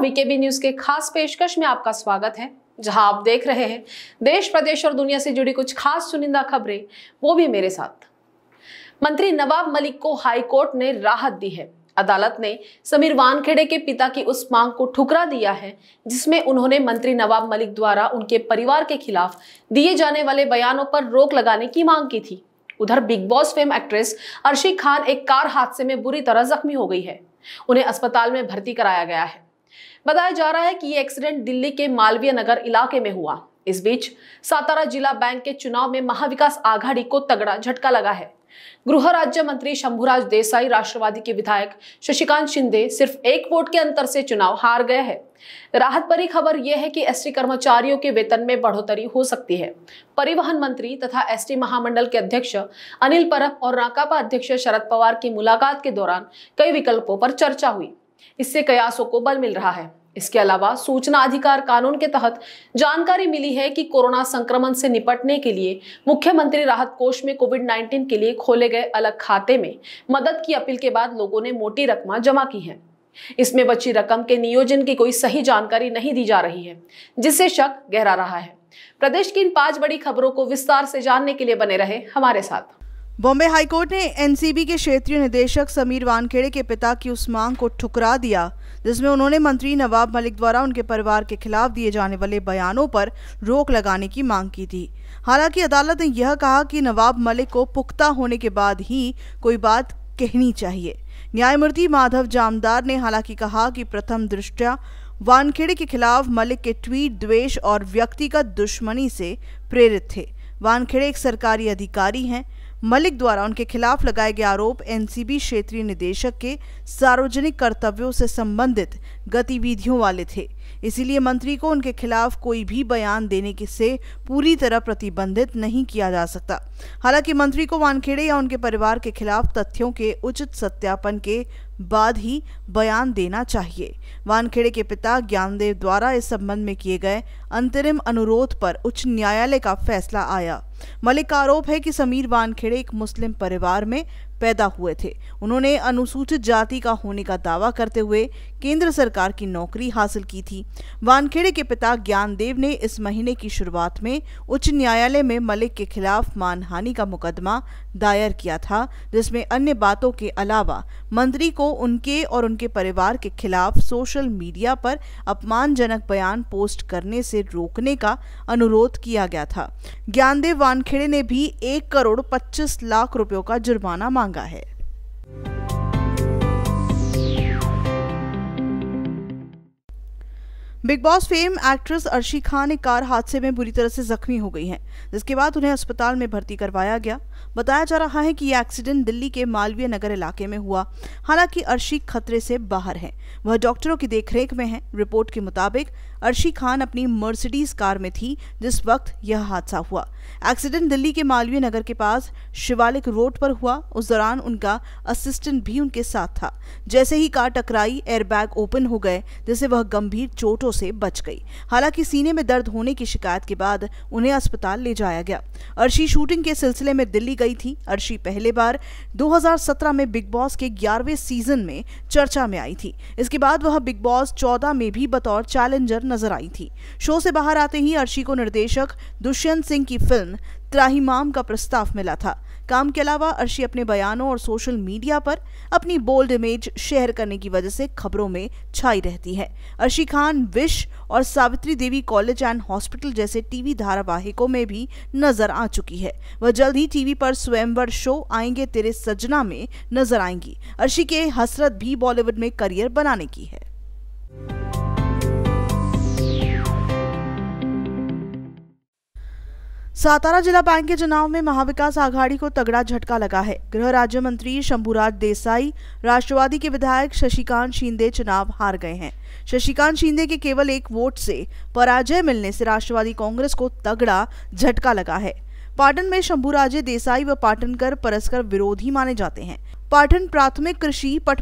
VKB news के खास पेशकश में आपका स्वागत है जहां आप देख रहे हैं देश प्रदेश और दुनिया से जुड़ी कुछ खास चुनिंदा खबरें वो भी मेरे साथ मंत्री नवाब मलिक को हाईकोर्ट ने राहत दी है अदालत ने समीर वानखेड़े के पिता की उस मांग को ठुकरा दिया है जिसमें उन्होंने मंत्री नवाब मलिक द्वारा उनके परिवार के खिलाफ दिए जाने वाले बयानों पर रोक लगाने की मांग की थी उधर Bigg Boss fame actress Arshi Khan एक कार हादसे में बुरी तरह जख्मी हो गई है उन्हें अस्पताल में भर्ती कराया गया है बताया जा रहा है कि ये एक्सीडेंट दिल्ली के मालवीय नगर इलाके में हुआ इस बीच सातारा जिला बैंक के चुनाव में महाविकास आघाड़ी को तगड़ा झटका लगा है गृह राज्य मंत्री शंभुराज देसाई राष्ट्रवादी के विधायक शशिकांत शिंदे सिर्फ एक वोट के अंतर से चुनाव हार गए हैं राहत भरी खबर यह है कि एसटी कर्मचारियों के वेतन में बढ़ोतरी हो सकती है परिवहन मंत्री तथा एसटी महामंडल के अध्यक्ष अनिल परब और राकापा अध्यक्ष शरद पवार की मुलाकात के दौरान कई विकल्पों पर चर्चा हुई इससे कयासों को बल मिल रहा है इसके अलावा सूचना अधिकार कानून के तहत जानकारी मिली है कि कोरोना संक्रमण से निपटने के लिए मुख्यमंत्री राहत कोष में कोविड 19 के लिए खोले गए अलग खाते में मदद की अपील के बाद लोगों ने मोटी रकम जमा की है इसमें बची रकम के नियोजन की कोई सही जानकारी नहीं दी जा रही है जिससे शक गहरा रहा है प्रदेश की इन पांच बड़ी खबरों को विस्तार से जानने के लिए बने रहे हमारे साथ बॉम्बे हाईकोर्ट ने एनसीबी के क्षेत्रीय निदेशक समीर वानखेड़े के पिता की उस मांग को ठुकरा दिया जिसमें उन्होंने मंत्री नवाब मलिक द्वारा उनके परिवार के खिलाफ दिए जाने वाले बयानों पर रोक लगाने की मांग की थी हालांकि अदालत ने यह कहा कि नवाब मलिक को पुख्ता होने के बाद ही कोई बात कहनी चाहिए न्यायमूर्ति माधव जामदार ने हालांकि कहा कि प्रथम दृष्टया वानखेड़े के खिलाफ मलिक के ट्वीट द्वेष और व्यक्तिगत दुश्मनी से प्रेरित थे वानखेड़े एक सरकारी अधिकारी हैं मलिक द्वारा उनके खिलाफ लगाए गए आरोप एनसीबी क्षेत्रीय निदेशक के सार्वजनिक कर्तव्यों से संबंधित गतिविधियों वाले थे इसीलिए मंत्री को उनके खिलाफ कोई भी बयान देने के से पूरी तरह प्रतिबंधित नहीं किया जा सकता हालांकि मंत्री को वानखेड़े या उनके परिवार के खिलाफ तथ्यों के उचित सत्यापन के बाद ही बयान देना चाहिए वानखेड़े के पिता ज्ञानदेव द्वारा इस संबंध में किए गए अंतरिम अनुरोध पर उच्च न्यायालय का फैसला आया मलिक का आरोप है कि समीर वानखेड़े एक मुस्लिम परिवार में पैदा हुए थे उन्होंने अनुसूचित जाति का होने का दावा करते हुए केंद्र सरकार की नौकरी हासिल की थी वानखेड़े के पिता ज्ञानदेव ने इस महीने की शुरुआत में उच्च न्यायालय में मलिक के खिलाफ मानहानि का मुकदमा दायर किया था जिसमें अन्य बातों के अलावा मंत्री को उनके और उनके परिवार के खिलाफ सोशल मीडिया पर अपमानजनक बयान पोस्ट करने से रोकने का अनुरोध किया गया था ज्ञानदेव वानखेड़े ने भी एक करोड़ पच्चीस लाख रुपयों का जुर्माना मांगा है Bigg Boss fame actress Arshi Khan एक कार हादसे में बुरी तरह से जख्मी हो गई हैं जिसके बाद उन्हें अस्पताल में भर्ती करवाया गया बताया जा रहा है कि यह एक्सीडेंट दिल्ली के मालवीय नगर इलाके में हुआ हालांकि अर्शी खतरे से बाहर हैं वह डॉक्टरों की देखरेख में हैं रिपोर्ट के मुताबिक अर्शी खान अपनी मर्सिडीज कार में थी जिस वक्त यह हादसा हुआ एक्सीडेंट दिल्ली के मालवीय नगर के पास शिवालिक रोड पर हुआ उस दौरान उनका असिस्टेंट भी उनके साथ था जैसे ही कार टकराई एयरबैग ओपन हो गए जिससे वह गंभीर चोटों से बच गई हालांकि सीने में दर्द होने की शिकायत के बाद उन्हें अस्पताल ले जाया गया अर्शी शूटिंग के सिलसिले में दिल्ली गई थी अर्शी पहले बार 2017 में बिग बॉस के 11वें सीजन में चर्चा में आई थी इसके बाद वह बिग बॉस 14 में भी बतौर चैलेंजर नजर आई थी शो से बाहर आते ही अर्शी को निर्देशक दुष्यंत सिंह की फिल्म त्राहीमाम का प्रस्ताव मिला था काम के अलावा अर्शी अपने बयानों और सोशल मीडिया पर अपनी बोल्ड इमेज शेयर करने की वजह से खबरों में छाई रहती है अर्शी खान विश और Savitri Devi college and hospital जैसे टीवी धारावाहिकों में भी नजर आ चुकी है वह जल्द ही टीवी पर स्वयंवर शो आएंगे तेरे सजना में नजर आएंगी अर्शी के हसरत भी बॉलीवुड में करियर बनाने की है सातारा जिला बैंक के चुनाव में महाविकास आघाड़ी को तगड़ा झटका लगा है गृह राज्य मंत्री शंभुराज देसाई राष्ट्रवादी के विधायक शशिकांत शिंदे चुनाव हार गए हैं शशिकांत शिंदे के केवल एक वोट से पराजय मिलने से राष्ट्रवादी कांग्रेस को तगड़ा झटका लगा है पाटन में शंभुराजे देसाई व पाटनकर परस्पर विरोधी माने जाते हैं पाटन प्राथमिक कृषि पट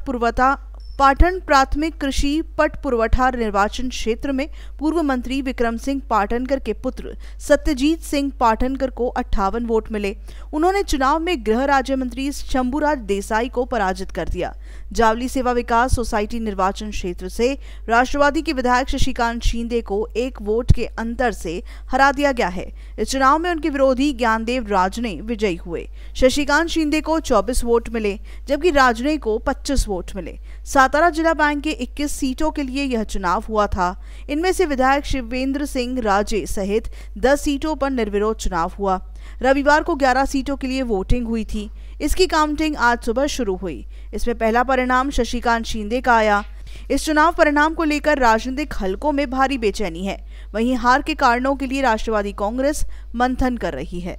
पाटन प्राथमिक कृषि पट पुरवठा निर्वाचन क्षेत्र में पूर्व मंत्री विक्रम सिंह पाटनकर के पुत्र सत्यजीत सिंह पाटनकर को अट्ठावन वोट मिले उन्होंने चुनाव में गृह राज्य मंत्री शंभुराज देसाई को पराजित कर दिया जावली सेवा विकास सोसाइटी निर्वाचन क्षेत्र से राष्ट्रवादी के विधायक शशिकांत शिंदे को एक वोट के अंतर से हरा दिया गया है इस चुनाव में उनके विरोधी ज्ञानदेव राजने विजयी हुए शशिकांत शिंदे को 24 वोट मिले जबकि राजने को 25 वोट मिले सातारा जिला बैंक के 21 सीटों के लिए यह चुनाव हुआ था इनमें से विधायक शिवेंद्र सिंह राजे सहित 10 सीटों पर निर्विरोध चुनाव हुआ रविवार को 11 सीटों के लिए वोटिंग हुई थी इसकी काउंटिंग आज सुबह शुरू हुई इसमें पहला परिणाम शशिकांत शिंदे का आया इस चुनाव परिणाम को लेकर राजनीतिक हलकों में भारी बेचैनी है वहीं हार के कारणों के लिए राष्ट्रवादी कांग्रेस मंथन कर रही है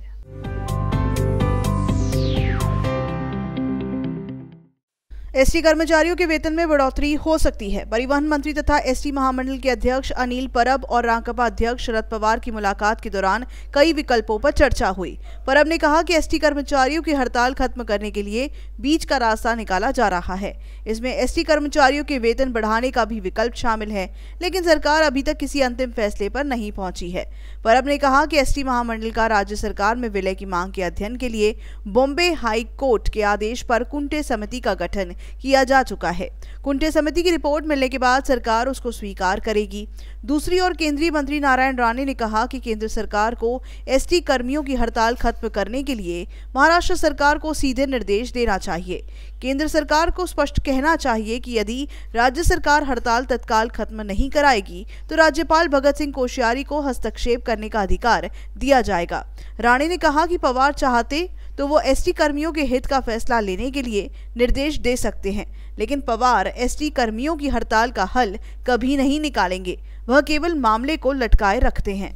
एसटी कर्मचारियों के वेतन में बढ़ोतरी हो सकती है परिवहन मंत्री तथा एसटी महामंडल के अध्यक्ष अनिल परब और राकपा अध्यक्ष शरद पवार की मुलाकात के दौरान कई विकल्पों पर चर्चा हुई परब ने कहा कि एसटी कर्मचारियों की हड़ताल खत्म करने के लिए बीच का रास्ता निकाला जा रहा है इसमें एस कर्मचारियों के वेतन बढ़ाने का भी विकल्प शामिल है लेकिन सरकार अभी तक किसी अंतिम फैसले पर नहीं पहुंची है परब ने कहा कि एस महामंडल का राज्य सरकार में विलय की मांग के अध्ययन के लिए बॉम्बे हाई कोर्ट के आदेश पर कुंटे समिति का गठन किया जा चुका है कुंटे समिति की रिपोर्ट मिलने के बाद सरकार उसको स्वीकार करेगी दूसरी ओर केंद्रीय मंत्री नारायण राणे ने कहा कि केंद्र सरकार को एसटी कर्मियों की हड़ताल खत्म करने के लिए महाराष्ट्र सरकार को सीधे निर्देश देना चाहिए केंद्र सरकार को स्पष्ट कहना चाहिए कि यदि राज्य सरकार हड़ताल तत्काल खत्म नहीं कराएगी तो राज्यपाल भगत सिंह कोश्यारी को हस्तक्षेप करने का अधिकार दिया जाएगा राणे ने कहा कि पवार चाहते तो वो एसटी कर्मियों के हित का फैसला लेने के लिए निर्देश दे सकते हैं लेकिन पवार एसटी कर्मियों की हड़ताल का हल कभी नहीं निकालेंगे वह केवल मामले को लटकाए रखते हैं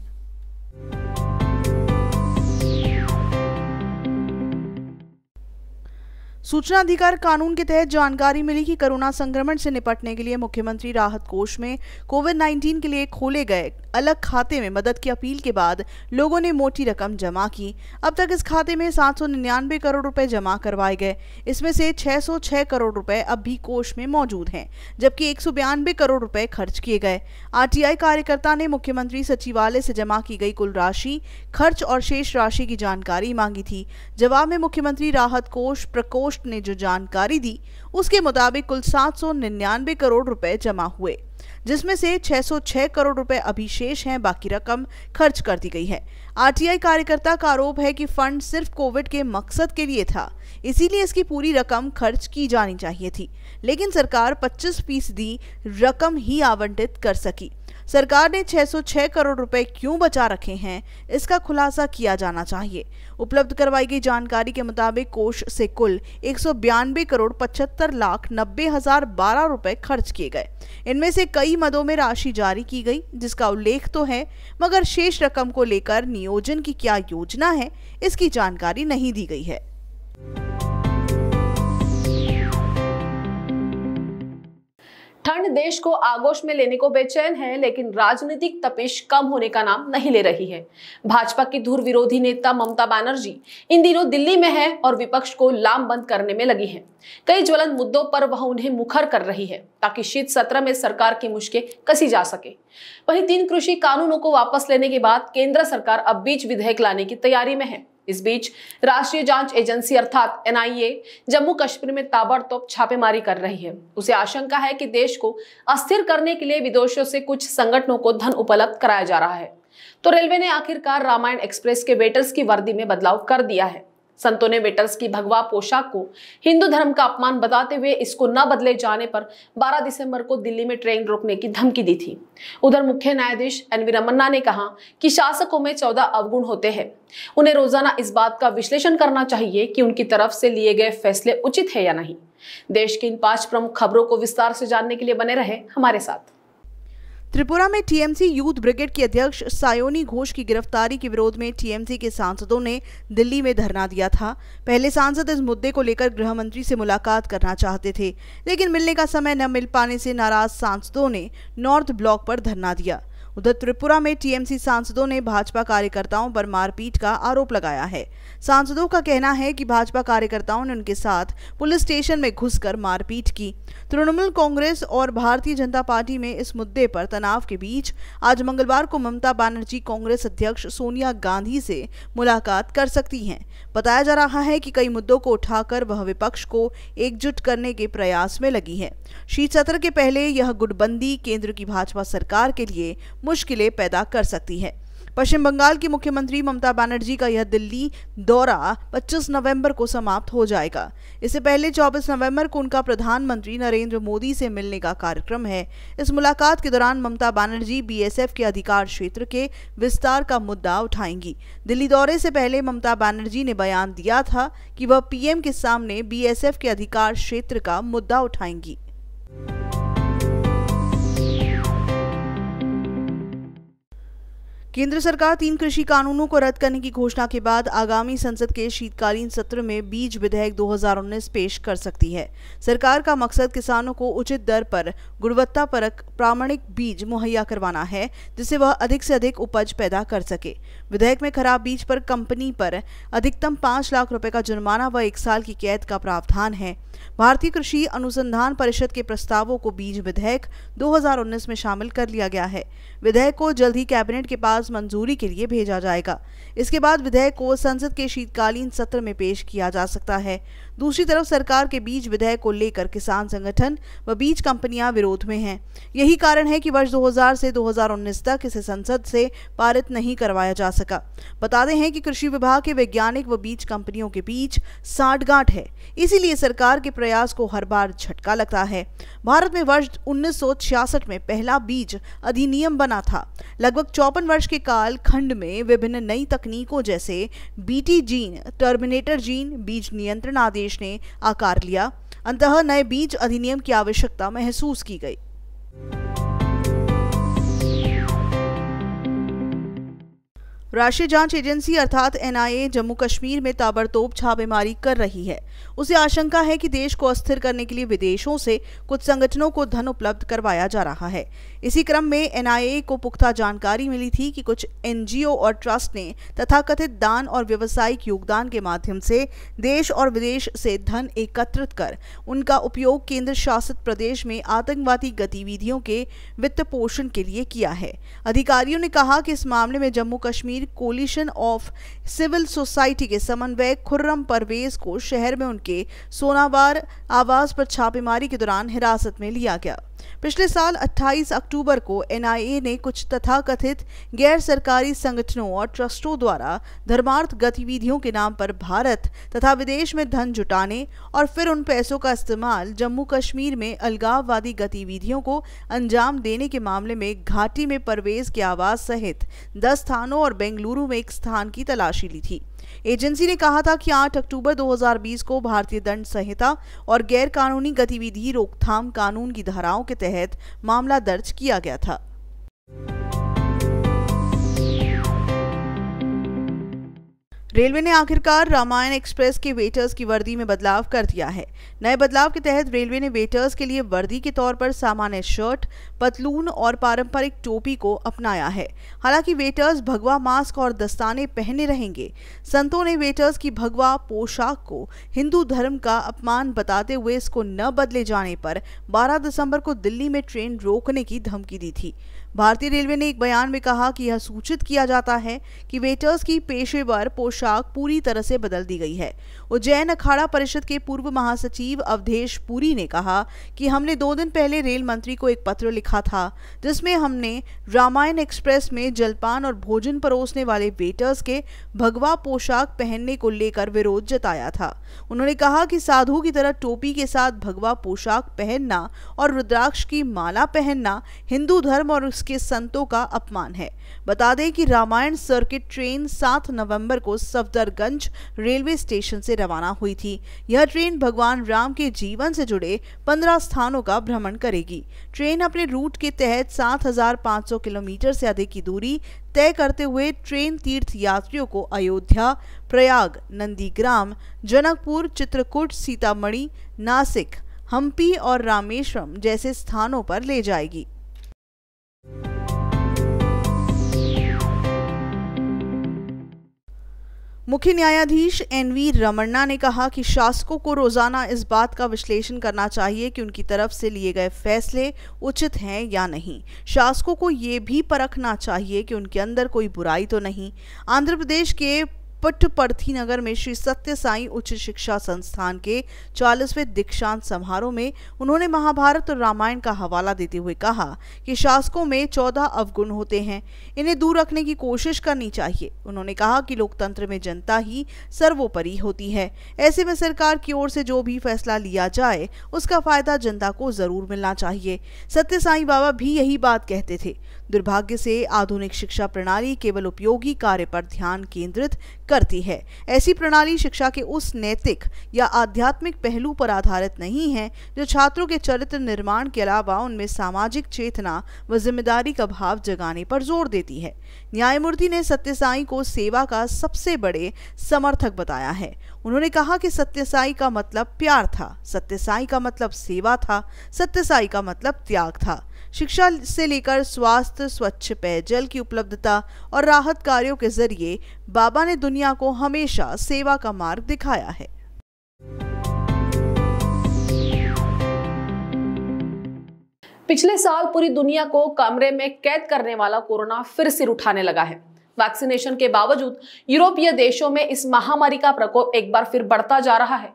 सूचना अधिकार कानून के तहत जानकारी मिली कि कोरोना संक्रमण से निपटने के लिए मुख्यमंत्री राहत कोष में कोविड 19 के लिए खोले गए अलग खाते में मदद की अपील के बाद लोगों ने मोटी रकम जमा की अब तक इस खाते में सात करोड़ रुपए जमा करवाए गए इसमें से 606 करोड़ रुपए अब भी कोष में मौजूद हैं जबकि एक करोड़ रुपए खर्च किए गए आरटीआई कार्यकर्ता ने मुख्यमंत्री सचिवालय से जमा की गई कुल राशि खर्च और शेष राशि की जानकारी मांगी थी जवाब में मुख्यमंत्री राहत कोष प्रकोष्ठ ने जो जानकारी दी उसके मुताबिक कुल सात करोड़ रुपए जमा हुए जिसमें से 606 करोड़ रुपए अभी शेष हैं बाकी रकम खर्च कर दी गई है आरटीआई कार्यकर्ता का आरोप है कि फंड सिर्फ कोविड के मकसद के लिए था इसीलिए इसकी पूरी रकम खर्च की जानी चाहिए थी लेकिन सरकार 25 फीसदी रकम ही आवंटित कर सकी सरकार ने 606 करोड़ रुपए क्यों बचा रखे हैं इसका खुलासा किया जाना चाहिए उपलब्ध करवाई गई जानकारी के मुताबिक कोष से कुल एक करोड़ पचहत्तर लाख नब्बे हजार बारह रुपए खर्च किए गए इनमें से कई मदों में राशि जारी की गई जिसका उल्लेख तो है मगर शेष रकम को लेकर नियोजन की क्या योजना है इसकी जानकारी नहीं दी गई है उत्तराखंड देश को आगोश में लेने को बेचैन है लेकिन राजनीतिक तपिश कम होने का नाम नहीं ले रही है भाजपा की धूर विरोधी नेता ममता बनर्जी इन दिनों दिल्ली में है और विपक्ष को लामबंद करने में लगी है कई ज्वलन मुद्दों पर वह उन्हें मुखर कर रही है ताकि शीत सत्र में सरकार की मुश्किल कसी जा सके वही तीन कृषि कानूनों को वापस लेने के बाद केंद्र सरकार अब बीच विधेयक लाने की तैयारी में है इस बीच राष्ट्रीय जांच एजेंसी अर्थात एनआईए जम्मू कश्मीर में ताबड़तोब छापेमारी कर रही है उसे आशंका है कि देश को अस्थिर करने के लिए विदेशों से कुछ संगठनों को धन उपलब्ध कराया जा रहा है तो रेलवे ने आखिरकार रामायण एक्सप्रेस के वेटर्स की वर्दी में बदलाव कर दिया है संतों ने वेटर्स की भगवा पोशाक को हिंदू धर्म का अपमान बताते हुए इसको न बदले जाने पर 12 दिसंबर को दिल्ली में ट्रेन रोकने की धमकी दी थी उधर मुख्य न्यायाधीश एन वी रमन्ना ने कहा कि शासकों में 14 अवगुण होते हैं उन्हें रोजाना इस बात का विश्लेषण करना चाहिए कि उनकी तरफ से लिए गए फैसले उचित है या नहीं देश की इन पांच प्रमुख खबरों को विस्तार से जानने के लिए बने रहे हमारे साथ त्रिपुरा में टीएमसी यूथ ब्रिगेड के अध्यक्ष सायोनी घोष की गिरफ्तारी के विरोध में टीएमसी के सांसदों ने दिल्ली में धरना दिया था पहले सांसद इस मुद्दे को लेकर गृह मंत्री से मुलाकात करना चाहते थे लेकिन मिलने का समय न मिल पाने से नाराज सांसदों ने नॉर्थ ब्लॉक पर धरना दिया उधर त्रिपुरा में टीएमसी सांसदों ने भाजपा कार्यकर्ताओं पर मारपीट का आरोप लगाया है सांसदों का कहना है कि भाजपा कार्यकर्ताओं ने उनके साथ पुलिस स्टेशन में घुसकर मारपीट की तृणमूल कांग्रेस और भारतीय जनता पार्टी में इस मुद्दे पर तनाव के बीच आज मंगलवार को ममता बनर्जी कांग्रेस अध्यक्ष सोनिया गांधी से मुलाकात कर सकती हैं बताया जा रहा है कि कई मुद्दों को उठाकर वह विपक्ष को एकजुट करने के प्रयास में लगी है शीत सत्र के पहले यह गुटबंदी केंद्र की भाजपा सरकार के लिए मुश्किलें पैदा कर सकती है पश्चिम बंगाल की मुख्यमंत्री ममता बनर्जी का यह दिल्ली दौरा 25 नवंबर को समाप्त हो जाएगा इससे पहले 24 नवंबर को उनका प्रधानमंत्री नरेंद्र मोदी से मिलने का कार्यक्रम है इस मुलाकात के दौरान ममता बनर्जी बीएसएफ के अधिकार क्षेत्र के विस्तार का मुद्दा उठाएंगी दिल्ली दौरे से पहले ममता बनर्जी ने बयान दिया था कि वह पीएम के सामने बी के अधिकार क्षेत्र का मुद्दा उठाएंगी केंद्र सरकार तीन कृषि कानूनों को रद्द करने की घोषणा के बाद आगामी संसद के शीतकालीन सत्र में बीज विधेयक 2019 पेश कर सकती है सरकार का मकसद किसानों को उचित दर पर गुणवत्ता परक प्रामाणिक बीज मुहैया करवाना है जिससे वह अधिक से अधिक उपज पैदा कर सके विधेयक में खराब बीज पर कंपनी पर अधिकतम पांच लाख रुपए का जुर्माना व एक साल की कैद का प्रावधान है भारतीय कृषि अनुसंधान परिषद के प्रस्तावों को बीज विधेयक दो में शामिल कर लिया गया है विधेयक को जल्द ही कैबिनेट के पास मंजूरी के लिए भेजा जाएगा इसके बाद विधेयक को संसद के शीतकालीन सत्र में पेश किया जा सकता है दूसरी तरफ सरकार के बीज विधेयक को लेकर किसान संगठन व बीज कंपनियां विरोध में हैं यही कारण है कि वर्ष 2000 से 2019 तक इसे संसद से पारित नहीं करवाया जा सका बताते हैं कि कृषि विभाग के वैज्ञानिक व बीज कंपनियों के बीच साठगांठ है इसीलिए सरकार के प्रयास को हर बार झटका लगता है भारत में वर्ष उन्नीस में पहला बीज अधिनियम बना था लगभग चौपन वर्ष के काल खंड में विभिन्न नई तकनीकों जैसे बीटी जीन टर्मिनेटर जीन बीज नियंत्रण आदि आदेश ने आकार लिया अंतः नए बीज अधिनियम की आवश्यकता महसूस की गई राष्ट्रीय जांच एजेंसी अर्थात एनआईए जम्मू कश्मीर में ताबड़तोब छापेमारी कर रही है उसे आशंका है कि देश को अस्थिर करने के लिए विदेशों से कुछ संगठनों को धन उपलब्ध करवाया जा रहा है इसी क्रम में एनआईए को पुख्ता जानकारी मिली थी कि कुछ एनजीओ और ट्रस्ट ने तथाकथित दान और व्यवसायिक योगदान के माध्यम से देश और विदेश से धन एकत्रित कर उनका उपयोग केंद्र शासित प्रदेश में आतंकवादी गतिविधियों के वित्त पोषण के लिए किया है अधिकारियों ने कहा कि इस मामले में Jammu Kashmir coalition of civil society के समन्वयक खुर्रम परवेज को शहर में के सोनावार आवास पर छापेमारी के दौरान हिरासत में लिया गया पिछले साल 28 अक्टूबर को एनआईए ने कुछ तथाकथित गैर सरकारी संगठनों और ट्रस्टों द्वारा धर्मार्थ गतिविधियों के नाम पर भारत तथा विदेश में धन जुटाने और फिर उन पैसों का इस्तेमाल जम्मू कश्मीर में अलगाववादी गतिविधियों को अंजाम देने के मामले में घाटी में परवेज के आवाज सहित दस स्थानों और बेंगलुरु में एक स्थान की तलाशी ली थी एजेंसी ने कहा था कि 8 अक्टूबर 2020 को भारतीय दंड संहिता और गैर कानूनी गतिविधि रोकथाम कानून की धाराओं के के तहत मामला दर्ज किया गया था रेलवे ने आखिरकार रामायण एक्सप्रेस के वेटर्स की वर्दी में बदलाव कर दिया है नए बदलाव के तहत रेलवे ने वेटर्स के लिए वर्दी के तौर पर सामान्य शर्ट पतलून और पारंपरिक टोपी को अपनाया है हालांकि वेटर्स भगवा मास्क और दस्ताने पहने रहेंगे संतों ने वेटर्स की भगवा पोशाक को हिंदू धर्म का अपमान बताते हुए इसको न बदले जाने पर बारह दिसंबर को दिल्ली में ट्रेन रोकने की धमकी दी थी भारतीय रेलवे ने एक बयान में कहा कि यह सूचित किया जाता है कि वेटर्स की पेशेवर पोशाक पूरी तरह से बदल दी गई है उज्जैन अखाड़ा परिषद के पूर्व महासचिव अवधेश पुरी ने कहा कि हमने दो दिन पहले रेल मंत्री को एक पत्र लिखा था जिसमें हमने रामायण एक्सप्रेस में जलपान और भोजन परोसने वाले वेटर्स के भगवा पोशाक पहनने को लेकर विरोध जताया था उन्होंने कहा कि साधु की तरह टोपी के साथ भगवा पोशाक पहनना और रुद्राक्ष की माला पहनना हिंदू धर्म और उसके संतों का अपमान है बता दें कि रामायण सर्किट ट्रेन 7 नवंबर को सफदरगंज रेलवे स्टेशन से रवाना हुई थी यह ट्रेन भगवान राम के जीवन से जुड़े 15 स्थानों का भ्रमण करेगी ट्रेन अपने रूट के तहत 7,500 किलोमीटर से अधिक की दूरी तय करते हुए ट्रेन तीर्थ यात्रियों को अयोध्या प्रयाग नंदीग्राम जनकपुर चित्रकूट सीतामढ़ी नासिक हम्पी और रामेश्वरम जैसे स्थानों पर ले जाएगी मुख्य न्यायाधीश एन वी रमन्ना ने कहा कि शासकों को रोजाना इस बात का विश्लेषण करना चाहिए कि उनकी तरफ से लिए गए फैसले उचित हैं या नहीं शासकों को ये भी परखना चाहिए कि उनके अंदर कोई बुराई तो नहीं आंध्र प्रदेश के पुट्टपर्थी नगर में श्री सत्य साई उच्च शिक्षा संस्थान के चालीसवें दीक्षांत समारोह में उन्होंने महाभारत और रामायण का हवाला देते हुए कहा कि शासकों में चौदह अवगुण होते हैं इन्हें दूर रखने की कोशिश करनी चाहिए उन्होंने कहा कि लोकतंत्र में जनता ही सर्वोपरि होती है ऐसे में सरकार की ओर से जो भी फैसला लिया जाए उसका फायदा जनता को जरूर मिलना चाहिए सत्य साई बाबा भी यही बात कहते थे दुर्भाग्य से आधुनिक शिक्षा प्रणाली केवल उपयोगी कार्य पर ध्यान केंद्रित करती है ऐसी प्रणाली शिक्षा के उस नैतिक या आध्यात्मिक पहलू पर आधारित नहीं है जो छात्रों के चरित्र निर्माण के अलावा उनमें सामाजिक चेतना व जिम्मेदारी का भाव जगाने पर जोर देती है न्यायमूर्ति ने सत्यसाई को सेवा का सबसे बड़े समर्थक बताया है उन्होंने कहा कि सत्यसाई का मतलब प्यार था सत्यसाई का मतलब सेवा था सत्यसाई का मतलब त्याग था शिक्षा से लेकर स्वास्थ्य स्वच्छ पेयजल की उपलब्धता और राहत कार्यों के जरिए बाबा ने दुनिया को हमेशा सेवा का मार्ग दिखाया है पिछले साल पूरी दुनिया को कमरे में कैद करने वाला कोरोना फिर सिर उठाने लगा है वैक्सीनेशन के बावजूद यूरोपीय देशों में इस महामारी का प्रकोप एक बार फिर बढ़ता जा रहा है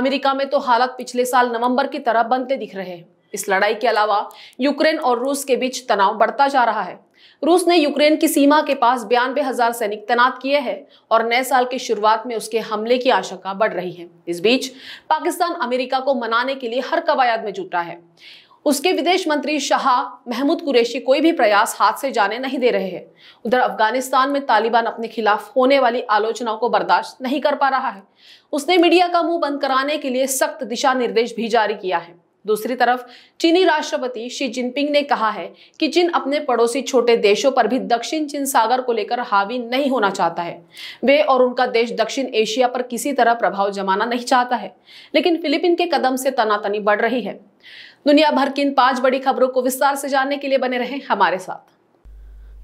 अमेरिका में तो हालत पिछले साल नवंबर की तरह बनते दिख रहे हैं इस लड़ाई के अलावा यूक्रेन और रूस के बीच तनाव बढ़ता जा रहा है रूस ने यूक्रेन की सीमा के पास बयानबे हजार सैनिक तैनात किए हैं और नए साल की शुरुआत में उसके हमले की आशंका बढ़ रही है इस बीच पाकिस्तान अमेरिका को मनाने के लिए हर कवायद में जुटा है उसके विदेश मंत्री शाह महमूद कुरैशी कोई भी प्रयास हाथ से जाने नहीं दे रहे हैं उधर अफगानिस्तान में तालिबान अपने खिलाफ होने वाली आलोचनाओं को बर्दाश्त नहीं कर पा रहा है उसने मीडिया का मुंह बंद कराने के लिए सख्त दिशा निर्देश भी जारी किया है दूसरी तरफ चीनी राष्ट्रपति शी जिनपिंग ने कहा है कि चीन अपने पड़ोसी छोटे देशों पर भी दक्षिण चीन सागर को लेकर हावी नहीं होना चाहता है वे और उनका देश दक्षिण एशिया पर किसी तरह प्रभाव जमाना नहीं चाहता है लेकिन फिलीपीन के कदम से तनातनी बढ़ रही है दुनिया भर की इन पांच बड़ी खबरों को विस्तार से जानने के लिए बने रहे हमारे साथ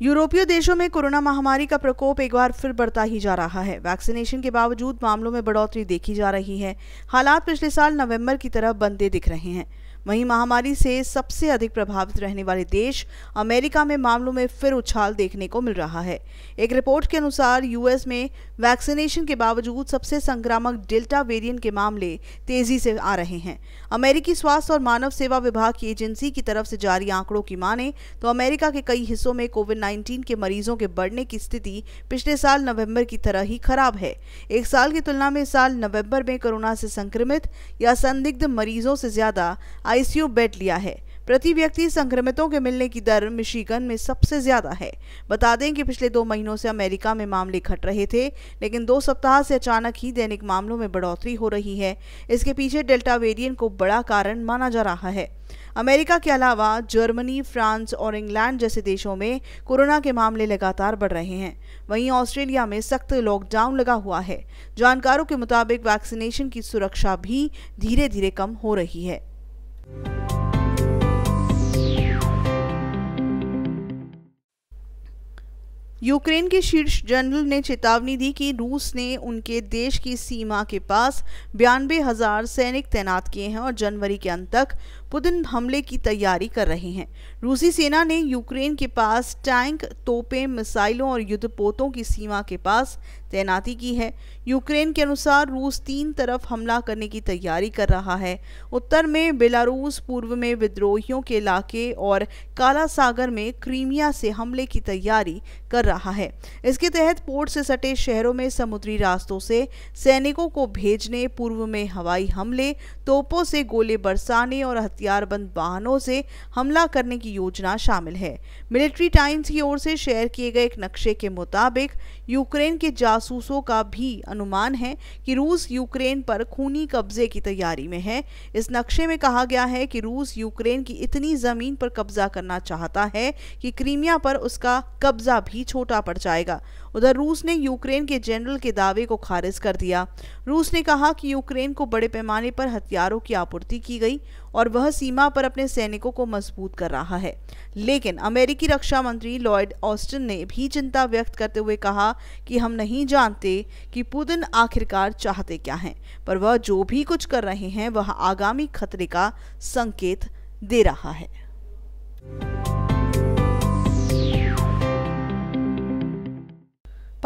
यूरोपीय देशों में कोरोना महामारी का प्रकोप एक बार फिर बढ़ता ही जा रहा है वैक्सीनेशन के बावजूद मामलों में बढ़ोतरी देखी जा रही है हालात पिछले साल नवंबर की तरह बनते दिख रहे हैं वहीं महामारी से सबसे अधिक प्रभावित रहने वाले देश अमेरिका में मामलों में फिर उछाल देखने को मिल रहा है एक रिपोर्ट के अनुसार यूएस में वैक्सीनेशन के बावजूद सबसे संक्रामक डेल्टा वेरिएंट के मामले तेजी से आ रहे हैं अमेरिकी स्वास्थ्य और मानव सेवा विभाग की एजेंसी की तरफ से जारी आंकड़ों की माने तो अमेरिका के कई हिस्सों में कोविड नाइन्टीन के मरीजों के बढ़ने की स्थिति पिछले साल नवम्बर की तरह ही खराब है एक साल की तुलना में साल नवम्बर में कोरोना से संक्रमित या संदिग्ध मरीजों से ज्यादा आईसीयू बेड लिया है प्रति व्यक्ति संक्रमितों के मिलने की दर मिशीगन में सबसे ज्यादा है बता दें कि पिछले दो महीनों से अमेरिका में मामले घट रहे थे लेकिन दो सप्ताह से अचानक ही दैनिक मामलों में बढ़ोतरी हो रही है इसके पीछे डेल्टा वेरिएंट को बड़ा कारण माना जा रहा है अमेरिका के अलावा जर्मनी फ्रांस और इंग्लैंड जैसे देशों में कोरोना के मामले लगातार बढ़ रहे हैं वहीं ऑस्ट्रेलिया में सख्त लॉकडाउन लगा हुआ है जानकारों के मुताबिक वैक्सीनेशन की सुरक्षा भी धीरे धीरे कम हो रही है यूक्रेन के शीर्ष जनरल ने चेतावनी दी कि रूस ने उनके देश की सीमा के पास बयानबे हजार सैनिक तैनात किए हैं और जनवरी के अंत तक पुतिन हमले की तैयारी कर रहे हैं रूसी सेना ने यूक्रेन के पास टैंक तोपे मिसाइलों और युद्धपोतों की सीमा के पास तैनाती की है यूक्रेन के अनुसार रूस तीन तरफ हमला करने की तैयारी कर रहा है उत्तर में बेलारूस पूर्व में विद्रोहियों के इलाके और काला सागर में क्रीमिया से हमले की तैयारी कर रहा है इसके तहत पोर्ट से सटे शहरों में समुद्री रास्तों से सैनिकों को भेजने पूर्व में हवाई हमले तोपों से गोले बरसाने और हथियार हथियारबंद वाहनों से हमला करने की योजना शामिल है मिलिट्री टाइम्स की ओर से शेयर किए गए एक नक्शे के मुताबिक यूक्रेन के जासूसों का भी अनुमान है कि रूस यूक्रेन पर खूनी कब्जे की तैयारी में है इस नक्शे में कहा गया है कि रूस यूक्रेन की इतनी जमीन पर कब्जा करना चाहता है कि क्रीमिया पर उसका कब्जा भी छोटा पड़ जाएगा उधर रूस ने यूक्रेन के जनरल के दावे को खारिज कर दिया रूस ने कहा कि यूक्रेन को बड़े पैमाने पर हथियारों की आपूर्ति की गई और वह सीमा पर अपने सैनिकों को मजबूत कर रहा है लेकिन अमेरिकी रक्षा मंत्री लॉयड ऑस्टिन ने भी चिंता व्यक्त करते हुए कहा कि हम नहीं जानते कि पुतिन आखिरकार चाहते क्या हैं पर वह जो भी कुछ कर रहे हैं वह आगामी खतरे का संकेत दे रहा है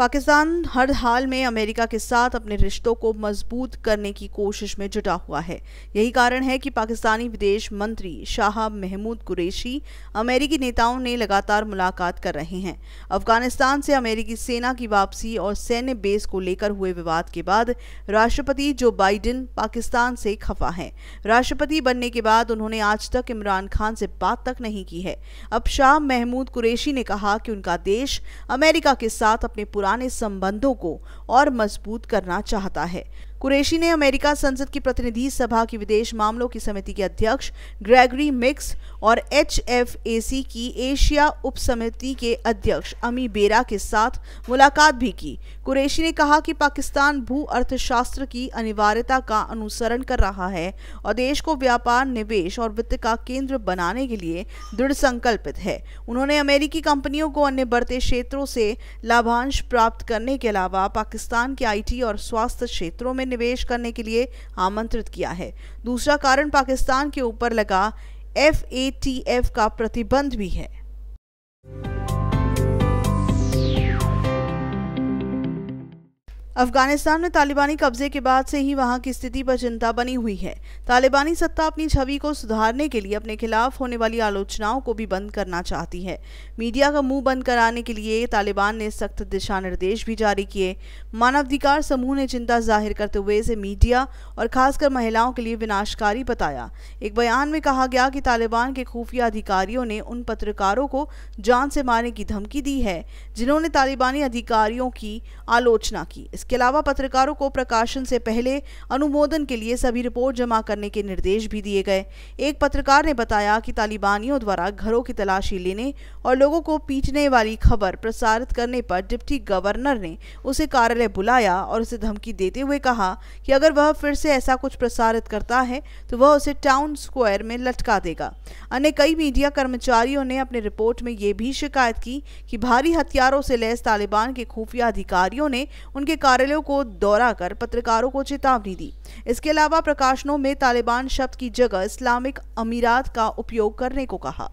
पाकिस्तान हर हाल में अमेरिका के साथ अपने रिश्तों को मजबूत करने की कोशिश में जुटा हुआ है यही कारण है कि पाकिस्तानी विदेश मंत्री शाह महमूद कुरैशी अमेरिकी नेताओं ने लगातार मुलाकात कर रहे हैं अफगानिस्तान से अमेरिकी सेना की वापसी और सैन्य बेस को लेकर हुए विवाद के बाद राष्ट्रपति जो बाइडन पाकिस्तान से खफा है राष्ट्रपति बनने के बाद उन्होंने आज तक इमरान खान से बात तक नहीं की है अब शाह महमूद कुरैशी ने कहा कि उनका देश अमेरिका के साथ अपने पुराने पाकिस्तान इस संबंधों को और मजबूत करना चाहता है कुरैशी ने अमेरिका संसद की प्रतिनिधि सभा की विदेश मामलों की समिति के अध्यक्ष ग्रेगरी मिक्स और एच की एशिया उप समिति के अध्यक्ष अमी बेरा के साथ मुलाकात भी की कुरैशी ने कहा कि पाकिस्तान भू अर्थशास्त्र की अनिवार्यता का अनुसरण कर रहा है और देश को व्यापार निवेश और वित्त का केंद्र बनाने के लिए दृढ़ संकल्पित है उन्होंने अमेरिकी कंपनियों को अन्य बढ़ते क्षेत्रों से लाभांश प्राप्त करने के अलावा पाकिस्तान के आईटी और स्वास्थ्य क्षेत्रों में निवेश करने के लिए आमंत्रित किया है दूसरा कारण पाकिस्तान के ऊपर लगा एफ का प्रतिबंध भी है अफगानिस्तान में तालिबानी कब्जे के बाद से ही वहां की स्थिति पर चिंता बनी हुई है तालिबानी सत्ता अपनी छवि को सुधारने के लिए अपने खिलाफ होने वाली आलोचनाओं को भी बंद करना चाहती है मीडिया का मुंह बंद कराने के लिए तालिबान ने सख्त दिशा निर्देश भी जारी किए मानवाधिकार समूह ने चिंता जाहिर करते हुए इसे मीडिया और खासकर महिलाओं के लिए विनाशकारी बताया एक बयान में कहा गया कि तालिबान के खुफिया अधिकारियों ने उन पत्रकारों को जान से मारने की धमकी दी है जिन्होंने तालिबानी अधिकारियों की आलोचना की इसके अलावा पत्रकारों को प्रकाशन से पहले अनुमोदन के लिए सभी रिपोर्ट जमा करने के निर्देश भी दिए गए एक पत्रकार ने बताया कि तालिबानियों द्वारा घरों की तलाशी लेने और लोगों को पीटने वाली खबर प्रसारित करने पर डिप्टी गवर्नर ने उसे कार्यालय बुलाया और उसे धमकी देते हुए कहा कि अगर वह फिर से ऐसा कुछ प्रसारित करता है तो वह उसे टाउन स्क्वायर में लटका देगा अन्य कई मीडिया कर्मचारियों ने अपने रिपोर्ट में यह भी शिकायत की कि भारी हथियारों से लैस तालिबान के खुफिया अधिकारियों ने उनके कार्यालयों को दौरा कर पत्रकारों को चेतावनी दी इसके अलावा प्रकाशनों में तालिबान शब्द की जगह इस्लामिक अमीरात का उपयोग करने को कहा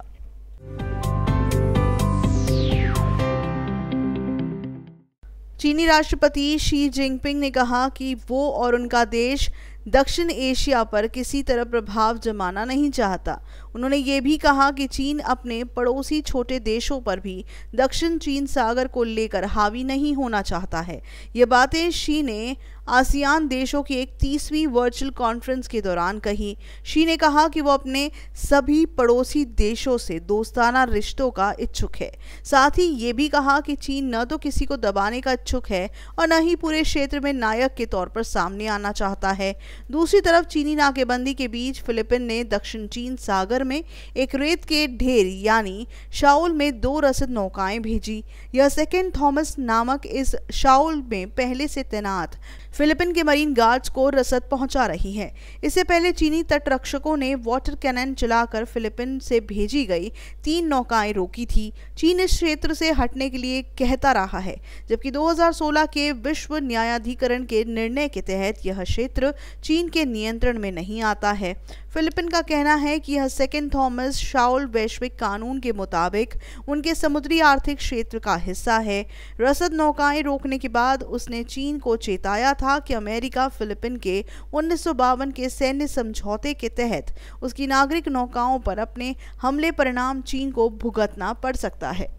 चीनी राष्ट्रपति शी जिनपिंग ने कहा कि वो और उनका देश दक्षिण एशिया पर किसी तरह प्रभाव जमाना नहीं चाहता उन्होंने ये भी कहा कि चीन अपने पड़ोसी छोटे देशों पर भी दक्षिण चीन सागर को लेकर हावी नहीं होना चाहता है ये बातें शी ने आसियान देशों की एक तीसवीं वर्चुअल कॉन्फ्रेंस के दौरान कही शी ने कहा कि वो अपने सभी पड़ोसी देशों से दोस्ताना रिश्तों का इच्छुक है साथ ही ये भी कहा कि चीन न तो किसी को दबाने का इच्छुक है और न ही पूरे क्षेत्र में नायक के तौर पर सामने आना चाहता है दूसरी तरफ चीनी नाकेबंदी के बीच फिलिपिन ने दक्षिण चीन सागर में एक रेत के ढेर यानी शाउल में दो रसद नौकाएं भेजी यह सेकेंड थॉमस नामक इस शाउल में पहले से तैनात फिलिपिन के मरीन गार्ड्स को रसद पहुंचा रही है इससे पहले चीनी तटरक्षकों ने वाटर कैनन चलाकर फिलिपिन से भेजी गई तीन नौकाएं रोकी थी चीन इस क्षेत्र से हटने के लिए कहता रहा है जबकि 2016 के विश्व न्यायाधिकरण के निर्णय के तहत यह क्षेत्र चीन के नियंत्रण में नहीं आता है फिलिपिन का कहना है कि यह सेकेंड थॉमस शाउल वैश्विक कानून के मुताबिक उनके समुद्री आर्थिक क्षेत्र का हिस्सा है रसद नौकाएं रोकने के बाद उसने चीन को चेताया था कि अमेरिका फिलिपिन के उन्नीस के सैन्य समझौते के तहत उसकी नागरिक नौकाओं पर अपने हमले परिणाम चीन को भुगतना पड़ सकता है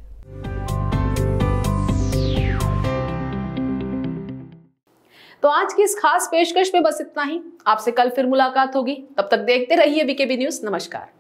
तो आज की इस खास पेशकश में बस इतना ही आपसे कल फिर मुलाकात होगी तब तक देखते रहिए बीकेबी न्यूज नमस्कार